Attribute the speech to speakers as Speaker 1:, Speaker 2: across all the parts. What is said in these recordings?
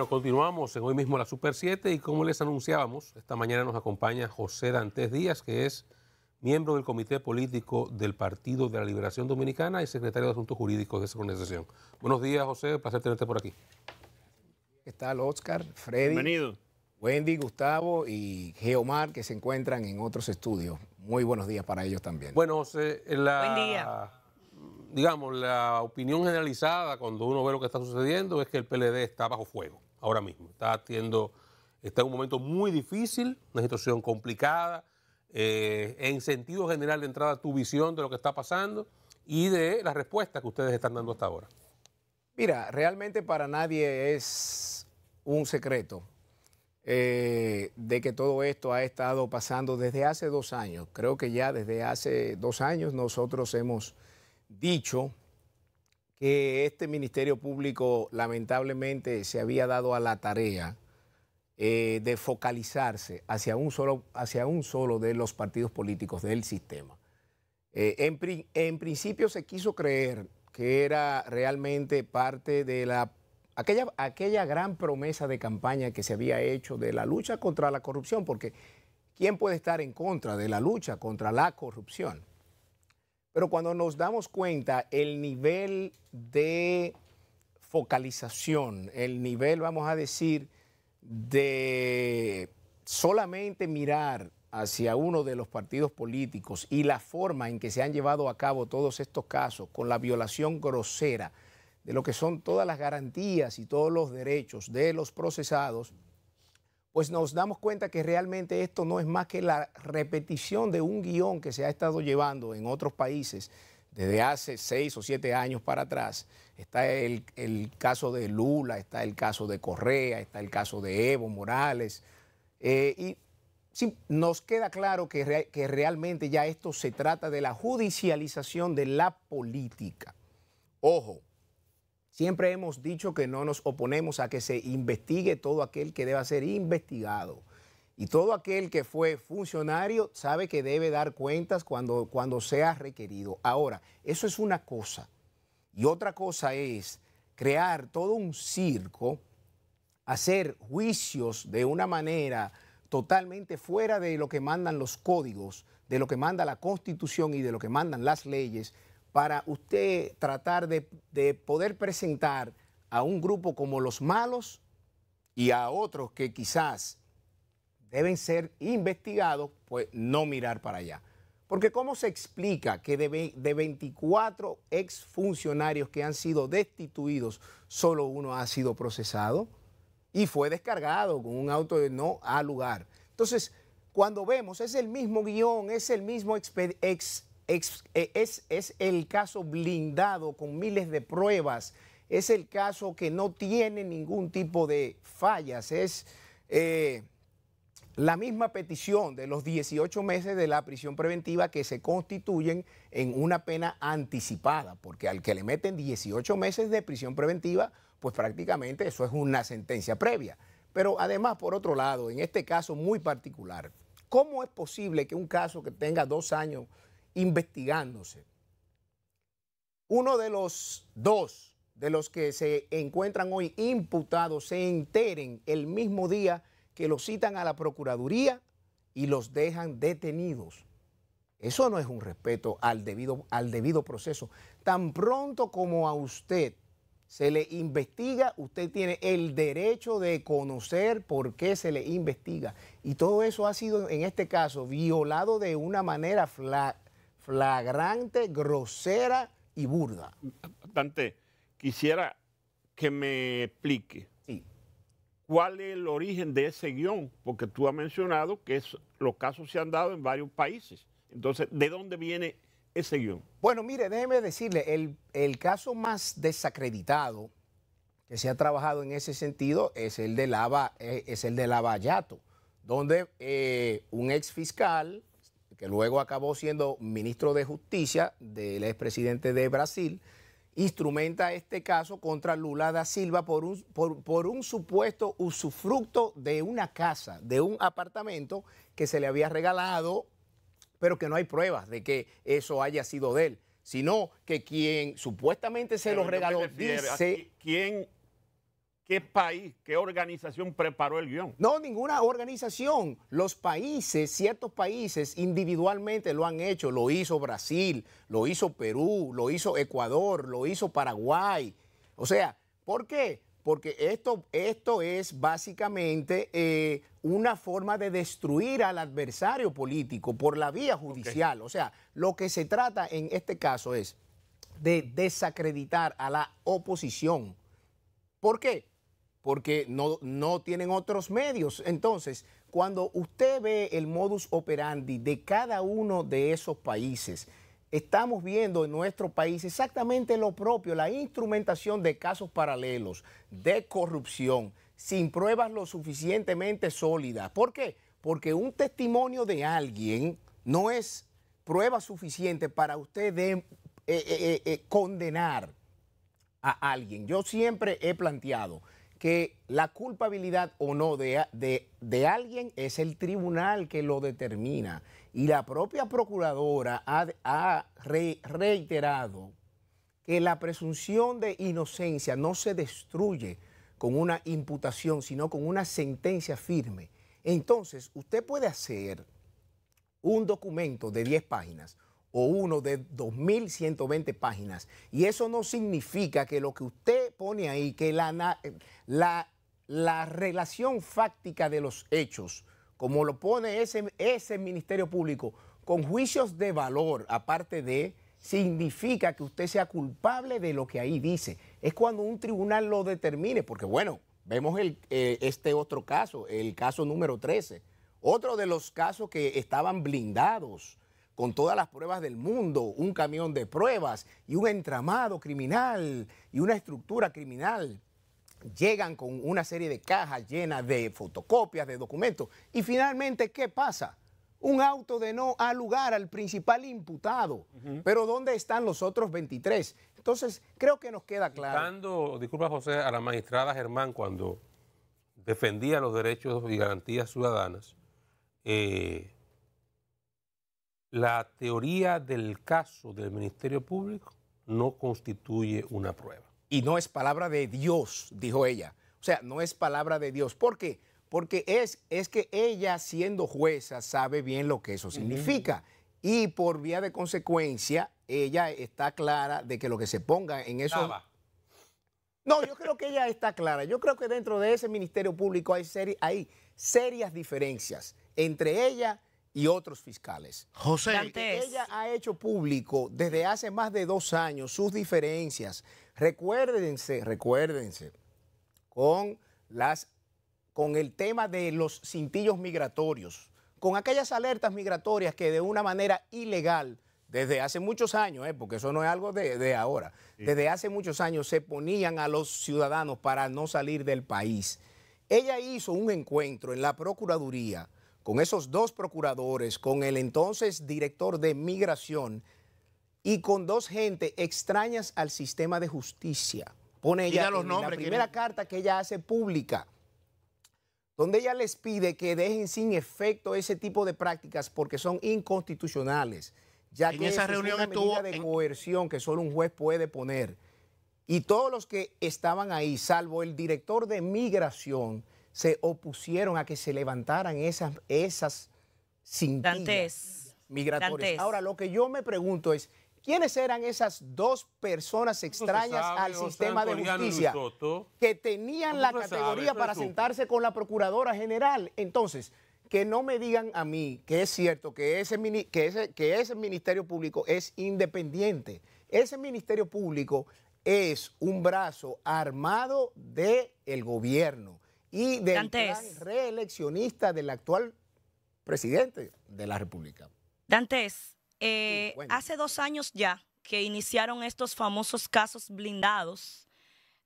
Speaker 1: Bueno, continuamos en hoy mismo la Super 7 y como les anunciábamos, esta mañana nos acompaña José Dantes Díaz, que es miembro del Comité Político del Partido de la Liberación Dominicana y secretario de Asuntos Jurídicos de esa organización. Buenos días, José, placer tenerte por aquí.
Speaker 2: ¿Qué tal, Oscar, Freddy? Bienvenido. Wendy, Gustavo y Geomar, que se encuentran en otros estudios. Muy buenos días para ellos también. Bueno, José,
Speaker 1: digamos, la opinión generalizada cuando uno ve lo que está sucediendo es que el PLD está bajo fuego ahora mismo. Está haciendo, está en un momento muy
Speaker 2: difícil,
Speaker 1: una situación complicada. Eh, en sentido general de entrada, tu visión de lo que está pasando y de las respuestas que ustedes están dando hasta ahora.
Speaker 2: Mira, realmente para nadie es un secreto eh, de que todo esto ha estado pasando desde hace dos años. Creo que ya desde hace dos años nosotros hemos dicho que este Ministerio Público lamentablemente se había dado a la tarea eh, de focalizarse hacia un, solo, hacia un solo de los partidos políticos del sistema. Eh, en, principio se quiso creer que era realmente parte de la, aquella, aquella gran promesa de campaña que se había hecho de la lucha contra la corrupción, porque ¿quién puede estar en contra de la lucha contra la corrupción? Pero cuando nos damos cuenta el nivel de focalización, el nivel, vamos a decir, de solamente mirar hacia uno de los partidos políticos y la forma en que se han llevado a cabo todos estos casos, con la violación grosera de lo que son todas las garantías y todos los derechos de los procesados, pues nos damos cuenta que realmente esto no es más que la repetición de un guión que se ha estado llevando en otros países desde hace seis o siete años para atrás. Está el, caso de Lula, está el caso de Correa, está el caso de Evo Morales. Eh, y sí, nos queda claro que, que realmente ya esto se trata de la judicialización de la política. Ojo, Siempre hemos dicho que no nos oponemos a que se investigue todo aquel que deba ser investigado. Y todo aquel que fue funcionario sabe que debe dar cuentas cuando, cuando sea requerido. Ahora, eso es una cosa. Y otra cosa es crear todo un circo, hacer juicios de una manera totalmente fuera de lo que mandan los códigos, de lo que manda la constitución y de lo que mandan las leyes, para usted tratar de, poder presentar a un grupo como los malos y a otros que quizás deben ser investigados, pues no mirar para allá. Porque ¿cómo se explica que de, de 24 exfuncionarios que han sido destituidos, solo uno ha sido procesado y fue descargado con un auto de no a lugar? Entonces, cuando vemos, es el mismo guión, es el mismo expediente, eh, es, es, el caso blindado con miles de pruebas, es el caso que no tiene ningún tipo de fallas, es eh, la misma petición de los 18 meses de la prisión preventiva que se constituyen en una pena anticipada, porque al que le meten 18 meses de prisión preventiva, pues prácticamente eso es una sentencia previa. Pero además, por otro lado, en este caso muy particular, ¿cómo es posible que un caso que tenga dos años investigándose. Uno de los dos de los que se encuentran hoy imputados se enteren el mismo día que los citan a la Procuraduría y los dejan detenidos. Eso no es un respeto al debido, al debido proceso. Tan pronto como a usted se le investiga, usted tiene el derecho de conocer por qué se le investiga. Y todo eso ha sido, en este caso, violado de una manera fla flagrante, grosera y burda.
Speaker 3: Dante, quisiera que me explique cuál es el origen de ese guión, porque tú has mencionado que los casos se han dado en varios países. Entonces, ¿de dónde viene ese guión? Bueno, mire, déjeme decirle, el, caso más desacreditado
Speaker 2: que se ha trabajado en ese sentido es el de Lava, eh, es el de Lavallato, donde eh, un ex fiscal que luego acabó siendo ministro de Justicia del expresidente de Brasil, instrumenta este caso contra Lula da Silva por un, por, un supuesto usufructo de una casa, de un apartamento que se le había regalado, pero que no hay pruebas de que eso haya sido de él, sino que quien supuestamente se lo regaló dice...
Speaker 3: ¿Quién ¿Qué país, qué organización preparó el guión? No, ninguna organización.
Speaker 2: Los países, ciertos países individualmente lo han hecho. Lo hizo Brasil, lo hizo Perú, lo hizo Ecuador, lo hizo Paraguay. O sea, ¿por qué? Porque esto, esto es básicamente eh, una forma de destruir al adversario político por la vía judicial. O sea, lo que se trata en este caso es de desacreditar a la oposición. ¿Por qué? porque no, tienen otros medios. Entonces, cuando usted ve el modus operandi de cada uno de esos países, estamos viendo en nuestro país exactamente lo propio, la instrumentación de casos paralelos, de corrupción, sin pruebas lo suficientemente sólidas. ¿Por qué? Porque un testimonio de alguien no es prueba suficiente para usted eh, eh, eh, condenar a alguien. Yo siempre he planteado, que la culpabilidad o no de, de, alguien es el tribunal que lo determina. Y la propia procuradora ha, reiterado que la presunción de inocencia no se destruye con una imputación, sino con una sentencia firme. Entonces, usted puede hacer un documento de 10 páginas, o uno de 2.120 páginas. Y eso no significa que lo que usted pone ahí, que la, la, relación fáctica de los hechos, como lo pone ese, Ministerio Público, con juicios de valor, aparte de, significa que usted sea culpable de lo que ahí dice. Es cuando un tribunal lo determine, porque bueno, vemos eh, este otro caso, el caso número 13, otro de los casos que estaban blindados con todas las pruebas del mundo, un camión de pruebas y un entramado criminal y una estructura criminal. Llegan con una serie de cajas llenas de fotocopias, de documentos. Y finalmente, ¿qué pasa? un auto de no a lugar al principal imputado. Pero ¿dónde están los otros 23? Entonces, creo que nos queda claro.
Speaker 1: Dando, disculpa José, a la magistrada Germán cuando defendía los derechos y garantías ciudadanas, eh, la teoría del caso
Speaker 2: del Ministerio Público no constituye una prueba. Y no es palabra de Dios, dijo ella. O sea, no es palabra de Dios. ¿Por qué? Porque es, es que ella, siendo jueza, sabe bien lo que eso significa. Y por vía de consecuencia, ella está clara de que lo que se ponga en eso... No, yo creo que ella está clara. Yo creo que dentro de ese Ministerio Público hay, hay serias diferencias entre ella y otros fiscales. José, ella ha hecho público desde hace más de dos años sus diferencias. Recuérdense, recuérdense, con, las, con el tema de los cintillos migratorios, con aquellas alertas migratorias que de una manera ilegal, desde hace muchos años, eh, porque eso no es algo de, ahora, desde hace muchos años se ponían a los ciudadanos para no salir del país. Ella hizo un encuentro en la Procuraduría con esos dos procuradores, con el entonces director de migración y con dos gente extrañas al sistema de justicia. Pone ella la primera carta que ella hace pública, donde ella les pide que dejen sin efecto ese tipo de prácticas porque son inconstitucionales, ya que esa reunión es una medida de coerción que solo un juez puede poner. Y todos los que estaban ahí, salvo el director de migración, se opusieron a que se levantaran esas, esas cintillas migratorias. Ahora, lo que yo me pregunto es, ¿quiénes eran esas dos personas extrañas al sistema de justicia que tenían la categoría para sentarse con la Procuradora General? Entonces, que no me digan a mí que es cierto que ese, que que Ministerio Público es independiente. Ese Ministerio Público es un brazo armado del el gobierno y del reeleccionista del actual presidente de la República. Dantes, eh, hace dos años ya que iniciaron estos famosos casos blindados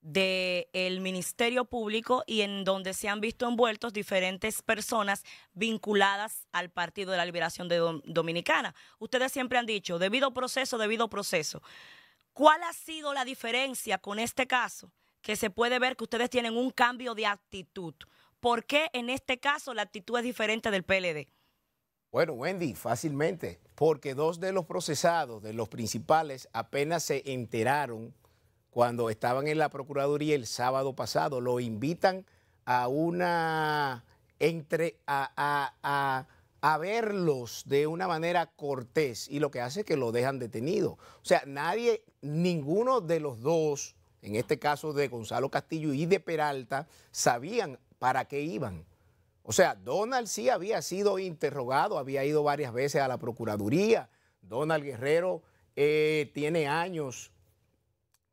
Speaker 2: del Ministerio Público y en donde se han visto envueltos diferentes personas vinculadas al Partido de la Liberación Dominicana. Ustedes siempre han dicho, debido proceso, debido proceso. ¿Cuál ha sido la diferencia con este caso? que se puede ver que ustedes tienen un cambio de actitud. ¿Por qué en este caso la actitud es diferente del PLD? Bueno, Wendy, fácilmente, porque dos de los procesados, de los principales, apenas se enteraron cuando estaban en la Procuraduría el sábado pasado. Lo invitan a una entre a, verlos de una manera cortés y lo que hace es que lo dejan detenido. O sea, nadie, ninguno de los dos en este caso de Gonzalo Castillo y de Peralta, sabían para qué iban. O sea, Donald sí había sido interrogado, había ido varias veces a la Procuraduría. Donald Guerrero eh, tiene años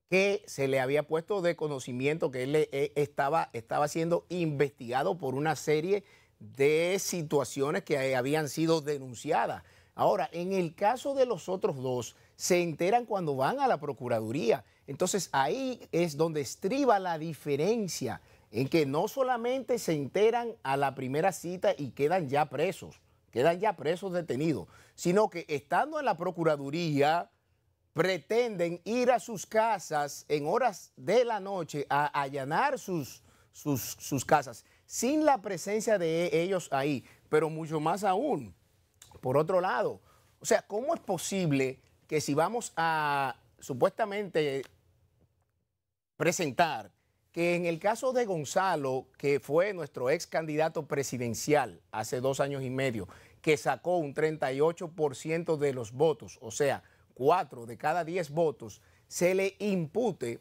Speaker 2: que se le había puesto de conocimiento que él eh, estaba, estaba siendo investigado por una serie de situaciones que eh, habían sido denunciadas. Ahora, en el caso de los otros dos, se enteran cuando van a la Procuraduría. Entonces ahí es donde estriba la diferencia, en que no solamente se enteran a la primera cita y quedan ya presos, quedan ya presos detenidos, sino que estando en la Procuraduría pretenden ir a sus casas en horas de la noche a allanar sus, sus, casas sin la presencia de ellos ahí, pero mucho más aún. Por otro lado, o sea, ¿cómo es posible que si vamos a supuestamente presentar que en el caso de Gonzalo, que fue nuestro ex candidato presidencial hace dos años y medio, que sacó un 38% de los votos, o sea, cuatro de cada diez votos, se le impute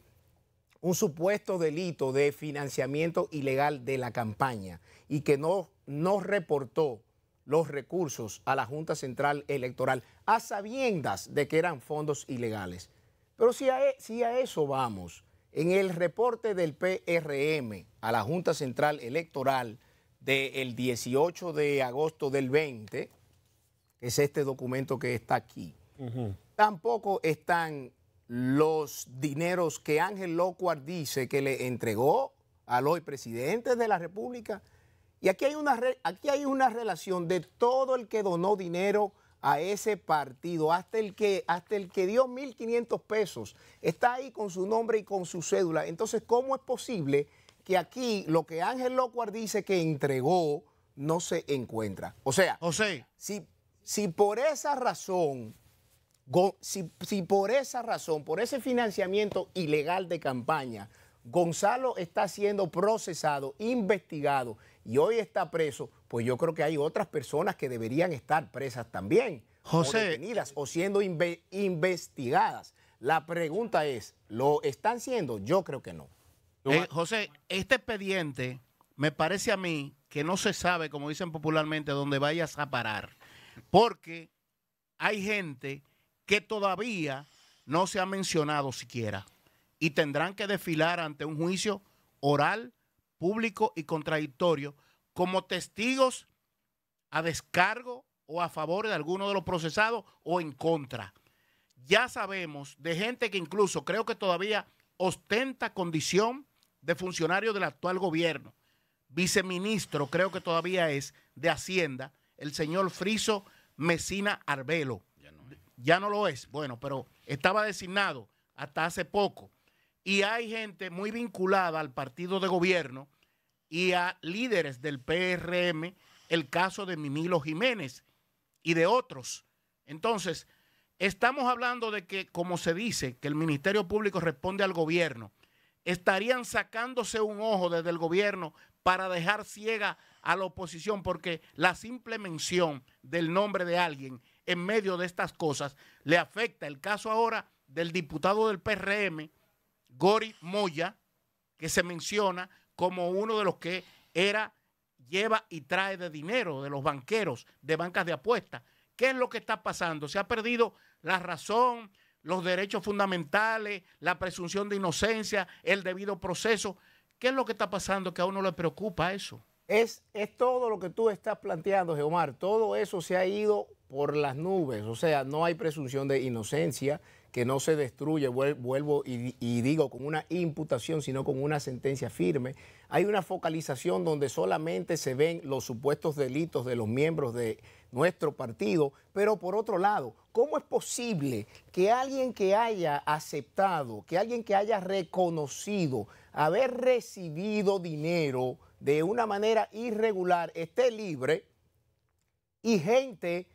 Speaker 2: un supuesto delito de financiamiento ilegal de la campaña y que no, no reportó los recursos a la Junta Central Electoral a sabiendas de que eran fondos ilegales. Pero si e, si a eso vamos, en el reporte del PRM a la Junta Central Electoral del 18 de agosto del 20, es este documento que está aquí, tampoco están los dineros que Ángel Locuar dice que le entregó al hoy presidente de la República. Y aquí hay una, aquí hay una relación de todo el que donó dinero a ese partido, hasta el que, hasta el que dio 1.500 pesos, está ahí con su nombre y con su cédula. Entonces, ¿cómo es posible que aquí lo que Ángel Locuar dice que entregó no se encuentra? O sea, Si, si por esa razón, si por esa razón, por ese financiamiento ilegal de campaña, Gonzalo está siendo procesado, investigado y hoy está preso, pues yo creo que hay otras personas que deberían estar presas también, o detenidas, o siendo investigadas.
Speaker 3: La pregunta es, ¿lo están siendo? Yo creo que no. Eh, José, este expediente me parece a mí que no se sabe, como dicen popularmente, dónde vayas a parar, porque hay gente que todavía no se ha mencionado siquiera y tendrán que desfilar ante un juicio oral público y contradictorio como testigos a descargo o a favor de alguno de los procesados o en contra. Ya sabemos de gente que incluso creo que todavía ostenta condición de funcionario del actual gobierno. Viceministro, creo que todavía es, de Hacienda, el señor Friso Mesina Arbelo. Ya no, ya no lo es, bueno, pero estaba designado hasta hace poco. Y hay gente muy vinculada al partido de gobierno y a líderes del PRM, el caso de Mimilo Jiménez y de otros. Entonces, estamos hablando de que, como se dice, que el Ministerio Público responde al gobierno, estarían sacándose un ojo desde el gobierno para dejar ciega a la oposición, porque la simple mención del nombre de alguien en medio de estas cosas le afecta el caso ahora del diputado del PRM Gori Moya, que se menciona como uno de los que era, lleva y trae de dinero de los banqueros, de bancas de apuestas. ¿Qué es lo que está pasando? Se ha perdido la razón, los derechos fundamentales, la presunción de inocencia, el debido proceso. ¿Qué es lo que está pasando que a uno le preocupa eso? Es, es todo lo que tú estás planteando,
Speaker 2: Geomar. Todo eso se ha ido por las nubes. O sea, no hay presunción de inocencia, que no se destruye, vuelvo y, digo, con una imputación, sino con una sentencia firme. Hay una focalización donde solamente se ven los supuestos delitos de los miembros de nuestro partido, pero por otro lado, ¿cómo es posible que alguien que haya aceptado, que alguien que haya reconocido haber recibido dinero de una manera irregular esté libre y gente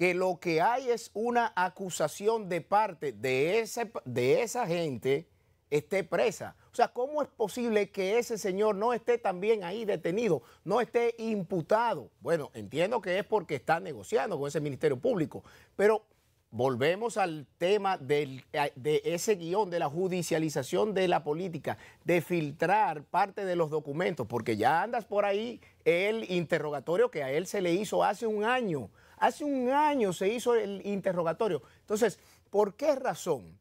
Speaker 2: que lo que hay es una acusación de parte de, ese, de esa gente esté presa. O sea, ¿cómo es posible que ese señor no esté también ahí detenido, no esté imputado? Bueno, entiendo que es porque está negociando con ese Ministerio Público, pero volvemos al tema de ese guión de la judicialización de la política, de filtrar parte de los documentos, porque ya andas por ahí el interrogatorio que a él se le hizo hace un año Hace un año se hizo el interrogatorio. Entonces, ¿por qué razón?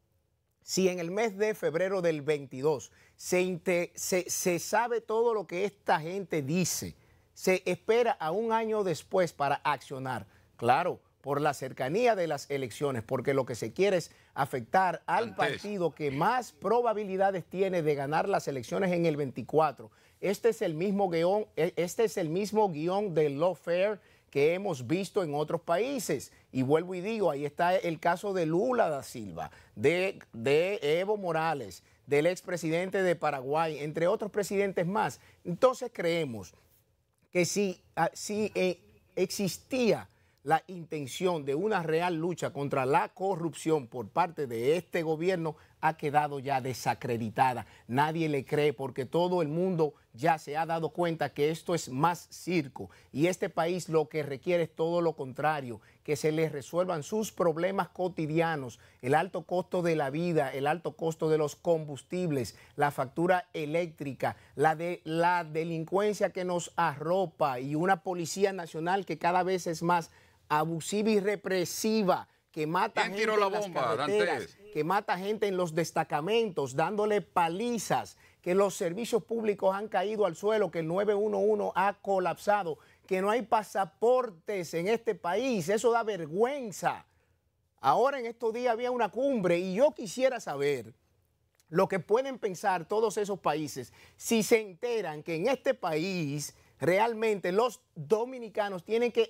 Speaker 2: Si en el mes de febrero del 22 se, sabe todo lo que esta gente dice, se espera a un año después para accionar. Claro, por la cercanía de las elecciones, porque lo que se quiere es afectar al partido que más probabilidades tiene de ganar las elecciones en el 24. Este es el mismo guión, e, este es el mismo guión de lawfare que hemos visto en otros países. Y vuelvo y digo, ahí está el caso de Lula da Silva, de, de Evo Morales, del expresidente de Paraguay, entre otros presidentes más. Entonces creemos que si, ah, eh, existía la intención de una real lucha contra la corrupción por parte de este gobierno, ha quedado ya desacreditada. Nadie le cree porque todo el mundo ya se ha dado cuenta que esto es más circo y este país lo que requiere es todo lo contrario, que se les resuelvan sus problemas cotidianos, el alto costo de la vida, el alto costo de los combustibles, la factura eléctrica, la de la delincuencia que nos arropa y una policía nacional que cada vez es más abusiva y represiva que mata gente que mata gente en los destacamentos, dándole palizas que los servicios públicos han caído al suelo, que el 911 ha colapsado, que no hay pasaportes en este país. Eso da vergüenza. Ahora en estos días había una cumbre y yo quisiera saber lo que pueden pensar todos esos países si se enteran que en este país realmente los dominicanos tienen que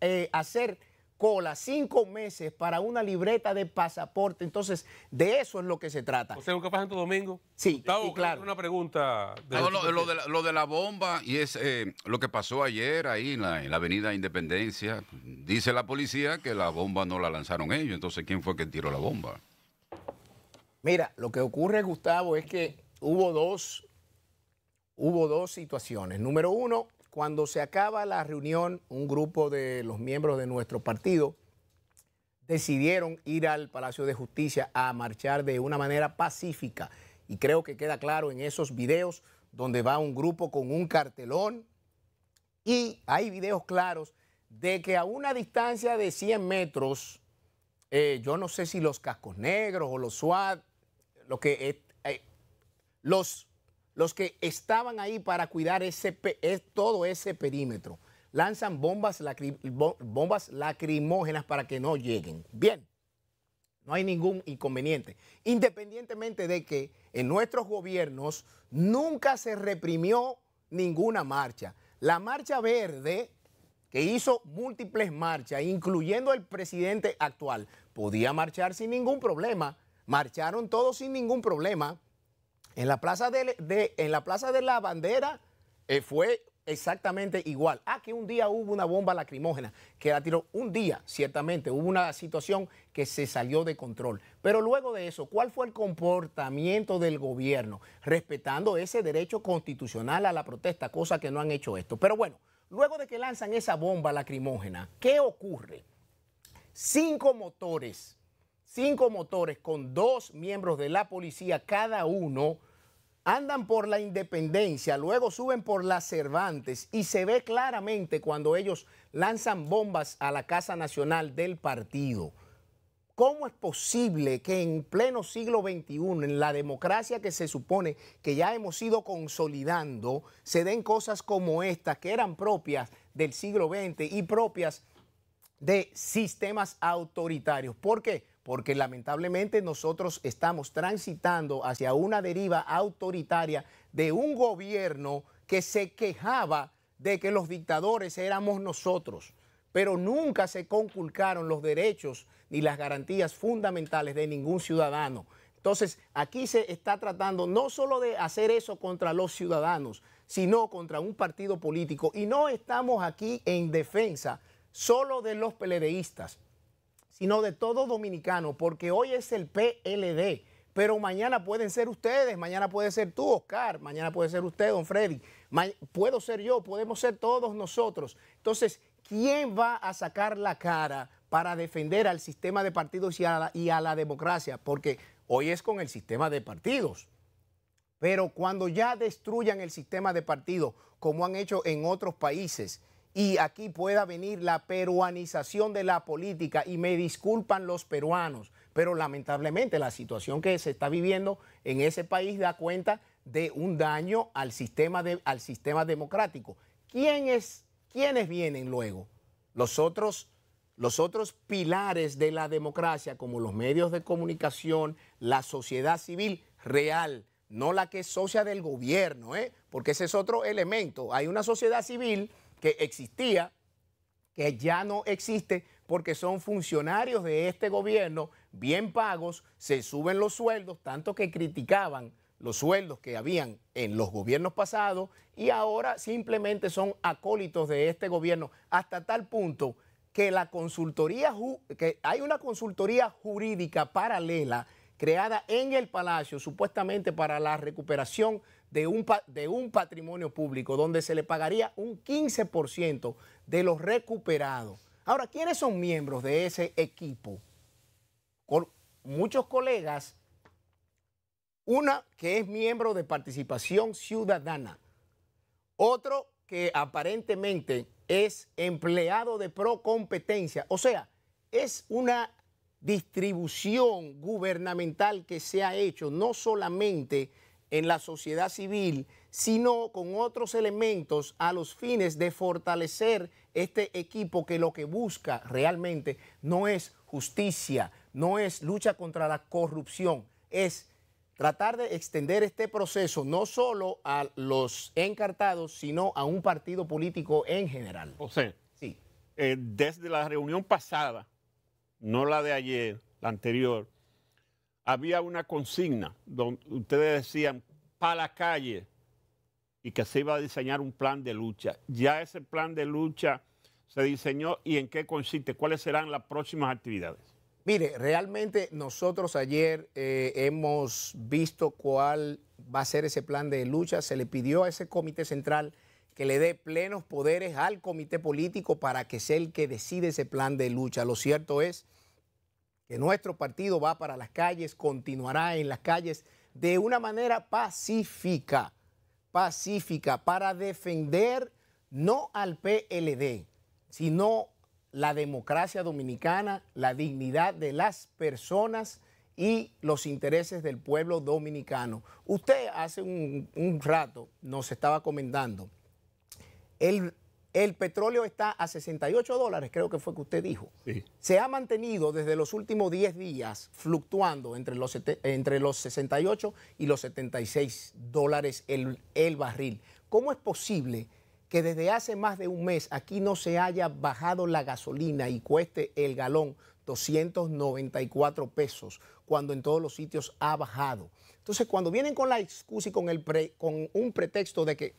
Speaker 2: eh, hacer cola, cinco meses para una libreta de pasaporte. Entonces, de eso es lo que se trata. O sea,
Speaker 1: ¿qué pasa en tu domingo? Sí, eh, claro. Una pregunta. lo,
Speaker 3: de la, bomba y es eh, lo que pasó ayer ahí en la, avenida Independencia. Dice la policía que la bomba no la lanzaron ellos. Entonces, ¿quién fue que tiró la bomba?
Speaker 2: Mira, lo que ocurre, Gustavo, es que hubo dos, hubo dos situaciones. Número uno, cuando se acaba la reunión, un grupo de los miembros de nuestro partido decidieron ir al Palacio de Justicia a marchar de una manera pacífica. Y creo que queda claro en esos videos donde va un grupo con un cartelón y hay videos claros de que a una distancia de 100 metros, eh, yo no sé si los cascos negros o los SWAT, lo que eh, los los que estaban ahí para cuidar ese, todo ese perímetro. Lanzan bombas, bombas lacrimógenas para que no lleguen. Bien, no hay ningún inconveniente. Independientemente de que en nuestros gobiernos nunca se reprimió ninguna marcha. La marcha verde, que hizo múltiples marchas, incluyendo el presidente actual, podía marchar sin ningún problema. Marcharon todos sin ningún problema. En la Plaza de, en la, plaza de la Bandera eh, fue exactamente igual. Ah, que un día hubo una bomba lacrimógena que la tiró. Un día, ciertamente, hubo una situación que se salió de control. Pero luego de eso, ¿cuál fue el comportamiento del gobierno? Respetando ese derecho constitucional a la protesta, cosa que no han hecho esto. Pero bueno, luego de que lanzan esa bomba lacrimógena, ¿qué ocurre? Cinco motores cinco motores con dos miembros de la policía cada uno, andan por la Independencia, luego suben por las Cervantes y se ve claramente cuando ellos lanzan bombas a la Casa Nacional del partido. ¿Cómo es posible que en pleno siglo XXI, en la democracia que se supone que ya hemos ido consolidando, se den cosas como estas que eran propias del siglo XX y propias de sistemas autoritarios? ¿Por qué? porque lamentablemente nosotros estamos transitando hacia una deriva autoritaria de un gobierno que se quejaba de que los dictadores éramos nosotros, pero nunca se conculcaron los derechos ni las garantías fundamentales de ningún ciudadano. Entonces, aquí se está tratando no solo de hacer eso contra los ciudadanos, sino contra un partido político. Y no estamos aquí en defensa solo de los peledeístas sino de todo dominicano, porque hoy es el PLD, pero mañana pueden ser ustedes, mañana puede ser tú, Oscar, mañana puede ser usted, don Freddy, puedo ser yo, podemos ser todos nosotros. Entonces, ¿quién va a sacar la cara para defender al sistema de partidos y a la, democracia? Porque hoy es con el sistema de partidos. Pero cuando ya destruyan el sistema de partidos, como han hecho en otros países, y aquí pueda venir la peruanización de la política. Y me disculpan los peruanos, pero lamentablemente la situación que se está viviendo en ese país da cuenta de un daño al sistema, al sistema democrático. ¿Quiénes vienen luego? Los otros, los otros pilares de la democracia, como los medios de comunicación, la sociedad civil real, no la que es socia del gobierno, ¿eh? porque ese es otro elemento. Hay una sociedad civil que existía, que ya no existe porque son funcionarios de este gobierno bien pagos, se suben los sueldos, tanto que criticaban los sueldos que habían en los gobiernos pasados y ahora simplemente son acólitos de este gobierno hasta tal punto que la consultoría que hay una consultoría jurídica paralela creada en el Palacio supuestamente para la recuperación de un, de un patrimonio público, donde se le pagaría un 15% de los recuperados. Ahora, ¿quiénes son miembros de ese equipo? Con muchos colegas, una que es miembro de participación ciudadana, otro que aparentemente es empleado de pro competencia, o sea, es una distribución gubernamental que se ha hecho, no solamente en la sociedad civil, sino con otros elementos a los fines de fortalecer este equipo que lo que busca realmente no es justicia, no es lucha contra la corrupción, es tratar de extender este proceso no solo a los encartados, sino a un partido político en general.
Speaker 3: José, eh, desde la reunión pasada no la de ayer, la anterior, había una consigna donde ustedes decían, para la calle, y que se iba a diseñar un plan de lucha. Ya ese plan de lucha se diseñó y en qué consiste, cuáles serán las próximas actividades.
Speaker 2: Mire, realmente nosotros ayer eh, hemos visto cuál va a ser ese plan de lucha. Se le pidió a ese comité central que le dé plenos poderes al comité político para que sea el que decide ese plan de lucha. Lo cierto es nuestro partido va para las calles, continuará en las calles de una manera pacífica, pacífica, para defender no al PLD, sino la democracia dominicana, la dignidad de las personas y los intereses del pueblo dominicano. Usted hace un, un rato nos estaba comentando el el petróleo está a 68 dólares, creo que fue que usted dijo. Se ha mantenido desde los últimos 10 días fluctuando entre los, entre los 68 y los 76 dólares el, barril. ¿Cómo es posible que desde hace más de un mes aquí no se haya bajado la gasolina y cueste el galón 294 pesos, cuando en todos los sitios ha bajado. Entonces, cuando vienen con la excusa y con, el con un pretexto de que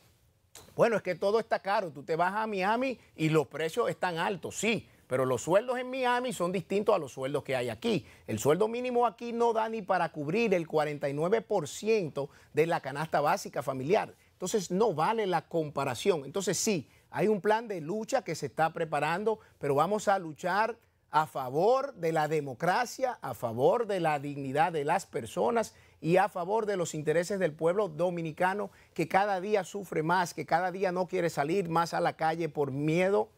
Speaker 2: bueno, es que todo está caro. Tú te vas a Miami y los precios están altos, sí, pero los sueldos en Miami son distintos a los sueldos que hay aquí. El sueldo mínimo aquí no da ni para cubrir el 49% de la canasta básica familiar. Entonces no vale la comparación. Entonces sí, hay un plan de lucha que se está preparando, pero vamos a luchar a favor de la democracia, a favor de la dignidad de las personas y a favor de los intereses del pueblo dominicano que cada día sufre más, que cada día no quiere salir más a la calle por miedo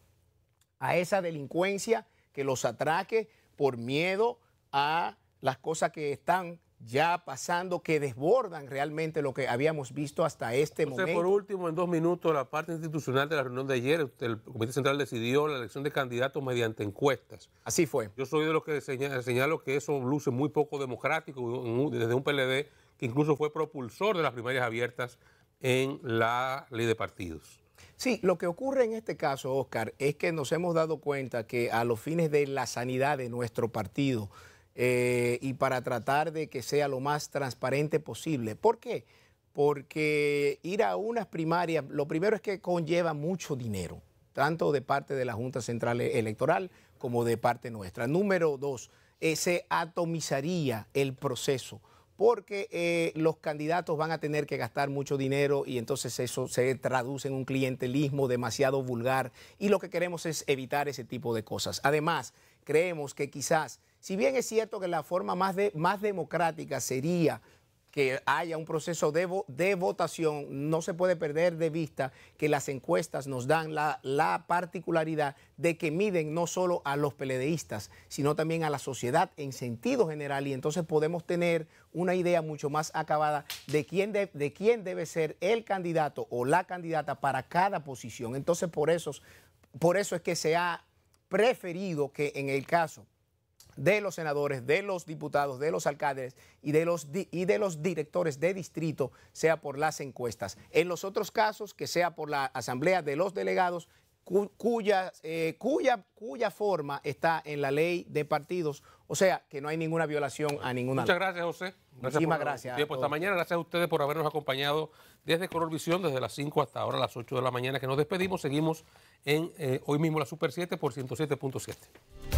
Speaker 2: a esa delincuencia que los atraque, por miedo a las cosas que están ya pasando que desbordan realmente lo que habíamos visto hasta este momento. Por
Speaker 1: último, en dos minutos, la parte institucional de la reunión de ayer, el Comité Central decidió la elección de candidatos mediante encuestas. Así fue. Yo soy de los que señalo, señalo que eso luce muy poco democrático desde un PLD que incluso fue propulsor de las primarias abiertas en la ley de partidos.
Speaker 2: Sí, lo que ocurre en este caso, Oscar, es que nos hemos dado cuenta que a los fines de la sanidad de nuestro partido, eh, y para tratar de que sea lo más transparente posible. ¿Por qué? Porque ir a unas primarias, lo primero es que conlleva mucho dinero, tanto de parte de la Junta Central e-, Electoral como de parte nuestra. Número dos, eh, se atomizaría el proceso porque eh, los candidatos van a tener que gastar mucho dinero y entonces eso se traduce en un clientelismo demasiado vulgar y lo que queremos es evitar ese tipo de cosas. Además, creemos que quizás si bien es cierto que la forma más, más democrática sería que haya un proceso de, votación, no se puede perder de vista que las encuestas nos dan la, particularidad de que miden no solo a los peledeístas, sino también a la sociedad en sentido general y entonces podemos tener una idea mucho más acabada de quién, quién debe ser el candidato o la candidata para cada posición. Entonces por eso, por eso es que se ha preferido que en el caso de los senadores, de los diputados, de los alcaldes y de los, y de los directores de distrito, sea por las encuestas. En los otros casos, que sea por la asamblea de los delegados, cuya, eh, cuya, cuya forma está en la ley de partidos. O sea, que no hay ninguna violación a ninguna Muchas gracias, José. Muchísimas gracias.
Speaker 1: pues Esta mañana, gracias a ustedes por habernos acompañado desde Colorvisión, desde las 5 hasta ahora las 8 de la mañana que nos despedimos. Seguimos en eh, hoy mismo la Super 7 por 107.7.